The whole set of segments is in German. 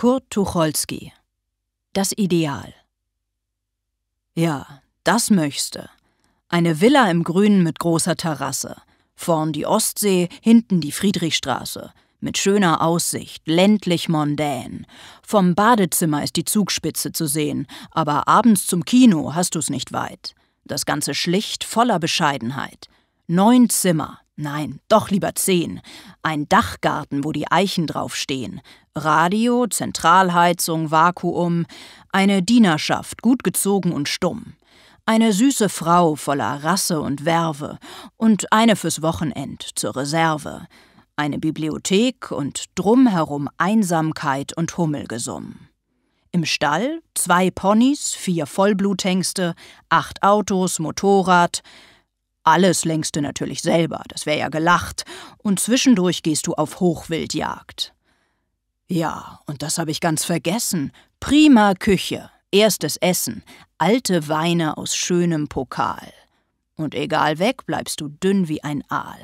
Kurt Tucholsky Das Ideal Ja, das möchte. Eine Villa im Grünen mit großer Terrasse. Vorn die Ostsee, hinten die Friedrichstraße. Mit schöner Aussicht, ländlich mondän. Vom Badezimmer ist die Zugspitze zu sehen, aber abends zum Kino hast du's nicht weit. Das Ganze schlicht, voller Bescheidenheit. Neun Zimmer. Nein, doch lieber zehn. Ein Dachgarten, wo die Eichen draufstehen. Radio, Zentralheizung, Vakuum. Eine Dienerschaft, gut gezogen und stumm. Eine süße Frau voller Rasse und Werve. Und eine fürs Wochenend, zur Reserve. Eine Bibliothek und drumherum Einsamkeit und Hummelgesumm. Im Stall zwei Ponys, vier Vollbluthengste, acht Autos, Motorrad, alles längst du natürlich selber, das wäre ja gelacht, und zwischendurch gehst du auf Hochwildjagd. Ja, und das habe ich ganz vergessen. Prima Küche, erstes Essen, alte Weine aus schönem Pokal. Und egal weg bleibst du dünn wie ein Aal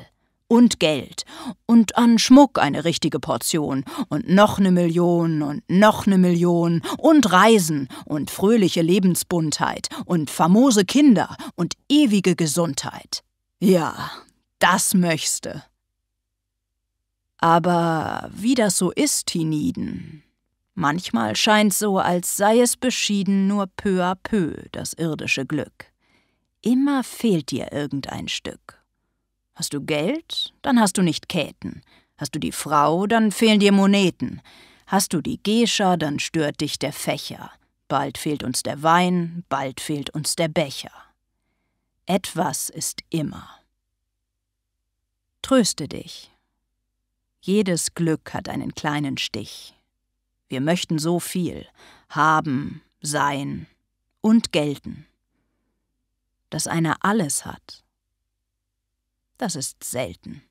und Geld und an Schmuck eine richtige Portion und noch eine Million und noch eine Million und Reisen und fröhliche Lebensbuntheit und famose Kinder und ewige Gesundheit. Ja, das möchte. Aber wie das so ist, Hiniden. manchmal scheint's so, als sei es beschieden nur peu à peu das irdische Glück. Immer fehlt dir irgendein Stück. Hast du Geld, dann hast du nicht Käten. Hast du die Frau, dann fehlen dir Moneten. Hast du die Gescher, dann stört dich der Fächer. Bald fehlt uns der Wein, bald fehlt uns der Becher. Etwas ist immer. Tröste dich. Jedes Glück hat einen kleinen Stich. Wir möchten so viel haben, sein und gelten. Dass einer alles hat, das ist selten.